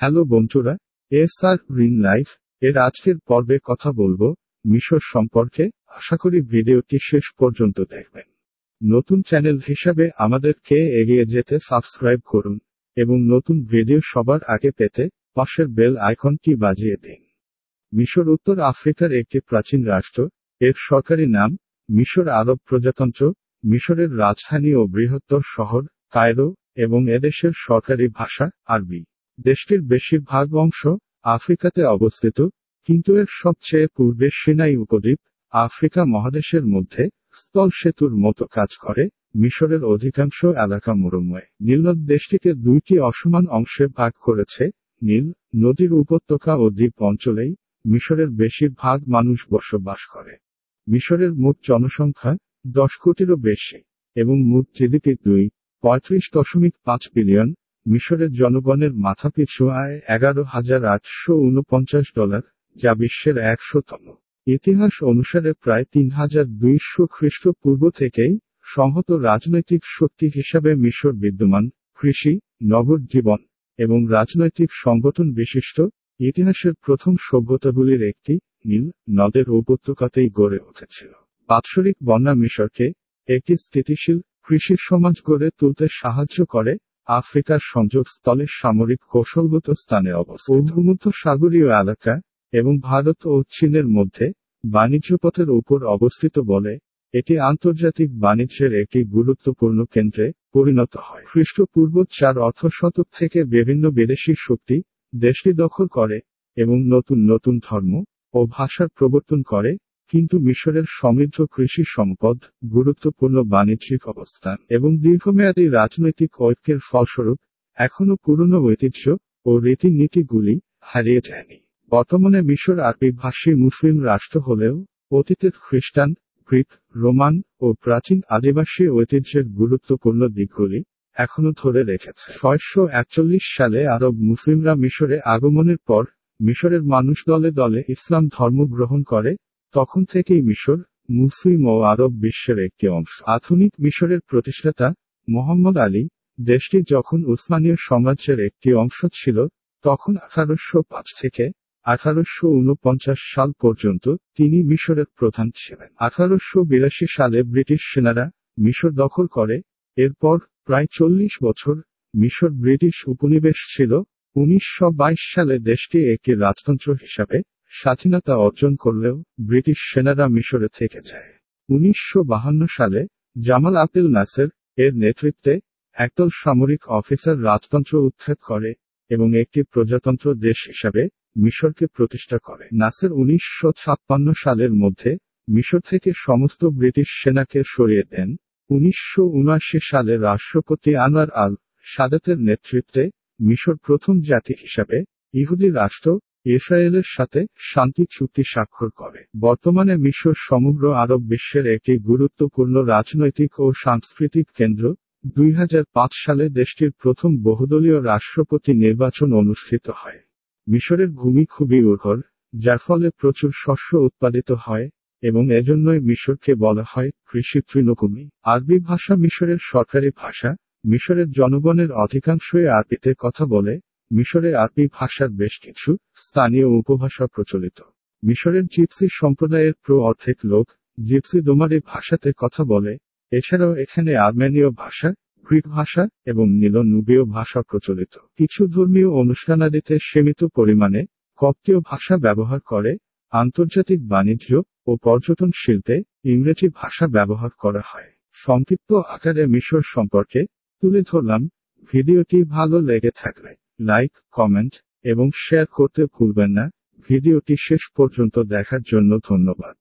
hello বন্ধুরা S আর green life এর আজকের পর্বে কথা বলবো মিশর সম্পর্কে আশা করি ভিডিওটি শেষ পর্যন্ত দেখবেন নতুন চ্যানেল হিসাবে আমাদেরকে এগিয়ে যেতে সাবস্ক্রাইব করুন এবং নতুন ভিডিও সবার আগে পেতে পাশের বেল আইকনটি বাজিয়ে দিন মিশর উত্তর আফ্রিকার একটি প্রাচীন রাষ্ট্র এর সরকারি নাম মিশর আরব প্রজাতন্ত্র মিশরের রাজধানী ও বৃহত্তর শহর কায়রো এবং এদেশের সরকারি ভাষা আরবি দেশটির বেশিরভাগ অংশ আফ্রিকাতে অবস্থিত কিন্তু এর সবচেয়ে পূর্বে সিনাই উপদ্বীপ আফ্রিকা মহাদেশের মধ্যে স্থল সেতুর মতো কাজ করে মিশরের অধিকাংশ এলাকা মরুময় নীলনদ দেশটিকে দুইটি অসমান অংশে ভাগ করেছে নীল নদীর উপত্যকা ও দ্বীপ অঞ্চলেই মিশরের বেশিরভাগ মানুষ বসবাস করে মিশরের মোট জনসংখ্যা দশ কোটিরও বেশি এবং মোট জিডিপি দুই পঁয়ত্রিশ দশমিক পাঁচ বিলিয়ন মিশরের জনগণের মাথাপিছু আয় এগারো হাজার আটশো উনপঞ্চাশ ডলার যা বিশ্বের একশোতম ইতিহাস অনুসারে প্রায় তিন হাজার দুইশো খ্রিস্টপূর্ব থেকেই সংহত রাজনৈতিক শক্তি হিসাবে মিশর বিদ্যমান কৃষি নগর জীবন এবং রাজনৈতিক সংগঠন বিশিষ্ট ইতিহাসের প্রথম সভ্যতাগুলির একটি নীল নদের উপত্যকাতেই গড়ে উঠেছিল বাৎসরিক বন্যা মিশরকে একটি স্থিতিশীল কৃষি সমাজ গড়ে তুলতে সাহায্য করে আফ্রিকার সংযোগ স্থলে সামরিক কৌশলগত স্থানে অবস্থিত সাগরীয় এলাকা এবং ভারত ও চীনের মধ্যে বাণিজ্য পথের উপর অবস্থিত বলে এটি আন্তর্জাতিক বাণিজ্যের একটি গুরুত্বপূর্ণ কেন্দ্রে পরিণত হয় খ্রিস্টপূর্ব চার অর্থ শতক থেকে বিভিন্ন বিদেশি শক্তি দেশটি দখল করে এবং নতুন নতুন ধর্ম ও ভাষার প্রবর্তন করে কিন্তু মিশরের সমৃদ্ধ কৃষি সম্পদ গুরুত্বপূর্ণ বাণিজ্যিক অবস্থান এবং দীর্ঘমেয়াদী রাজনৈতিক ঐক্যের ফলস্বরূপ এখনও পুরনো ঐতিহ্য ও রীতিনীতিগুলি হারিয়ে যায়নি বর্তমানে মিশর আরবি ভাষী মুসলিম রাষ্ট্র হলেও অতীতের খ্রিস্টান গ্রিক রোমান ও প্রাচীন আদিবাসী ঐতিহ্যের গুরুত্বপূর্ণ দিকগুলি এখনো ধরে রেখেছে ছয়শো একচল্লিশ সালে আরব মুসলিমরা মিশরে আগমনের পর মিশরের মানুষ দলে দলে ইসলাম ধর্ম গ্রহণ করে তখন থেকেই মিশর মুসলিম ও আরব বিশ্বের একটি অংশ আধুনিক মিশরের প্রতিষ্ঠাতা মোহাম্মদ আলী দেশটি যখন উসমানীয় সাম্রাজ্যের একটি অংশ ছিল তখন আঠারোশো পাঁচ থেকে আঠারোশো সাল পর্যন্ত তিনি মিশরের প্রধান ছিলেন আঠারোশো বিরাশি সালে ব্রিটিশ সেনারা মিশর দখল করে এরপর প্রায় চল্লিশ বছর মিশর ব্রিটিশ উপনিবেশ ছিল উনিশশো সালে দেশটি একটি রাজতন্ত্র হিসাবে স্বাধীনতা অর্জন করলেও ব্রিটিশ সেনারা মিশরে থেকে যায় উনিশশো সালে জামাল আব্দুল নাসের এর নেতৃত্বে একদল সামরিক অফিসার রাজতন্ত্র উৎখাত করে এবং একটি প্রজাতন্ত্র দেশ হিসাবে মিশরকে প্রতিষ্ঠা করে নাসের উনিশশো সালের মধ্যে মিশর থেকে সমস্ত ব্রিটিশ সেনাকে সরিয়ে দেন উনিশশো সালে রাষ্ট্রপতি আনার আল সাদাতের নেতৃত্বে মিশর প্রথম জাতি হিসাবে ইহুদি রাষ্ট্র ইসরায়েলের সাথে শান্তি চুক্তি স্বাক্ষর করে বর্তমানে মিশর সমগ্র আরব বিশ্বের একটি গুরুত্বপূর্ণ রাজনৈতিক ও সাংস্কৃতিক কেন্দ্র দুই সালে দেশটির প্রথম বহুদলীয় রাষ্ট্রপতি নির্বাচন অনুষ্ঠিত হয় মিশরের ভূমি খুবই উর্বর যার ফলে প্রচুর শস্য উৎপাদিত হয় এবং এজন্যই মিশরকে বলা হয় কৃষি তৃণভূমি আরবি ভাষা মিশরের সরকারি ভাষা মিশরের জনগণের অধিকাংশই আরবিতে কথা বলে মিশরের আরবি ভাষার বেশ কিছু স্থানীয় উপভাষা প্রচলিত মিশরের জিপসি সম্প্রদায়ের প্র অর্ধেক লোক জিপসি দোমারি ভাষাতে কথা বলে এছাড়াও এখানে আর্মেনীয় ভাষা গ্রিক ভাষা এবং নীলনুবীয় ভাষা প্রচলিত কিছু ধর্মীয় অনুষ্ঠানাদিতে সীমিত পরিমাণে কপ্তীয় ভাষা ব্যবহার করে আন্তর্জাতিক বাণিজ্য ও পর্যটন শিল্পে ইংরেজি ভাষা ব্যবহার করা হয় সংক্ষিপ্ত আকারে মিশর সম্পর্কে তুলে ধরলাম ভিডিওটি ভালো লেগে থাকলে লাইক কমেন্ট এবং শেয়ার করতে ভুলবেন না ভিডিওটি শেষ পর্যন্ত দেখার জন্য ধন্যবাদ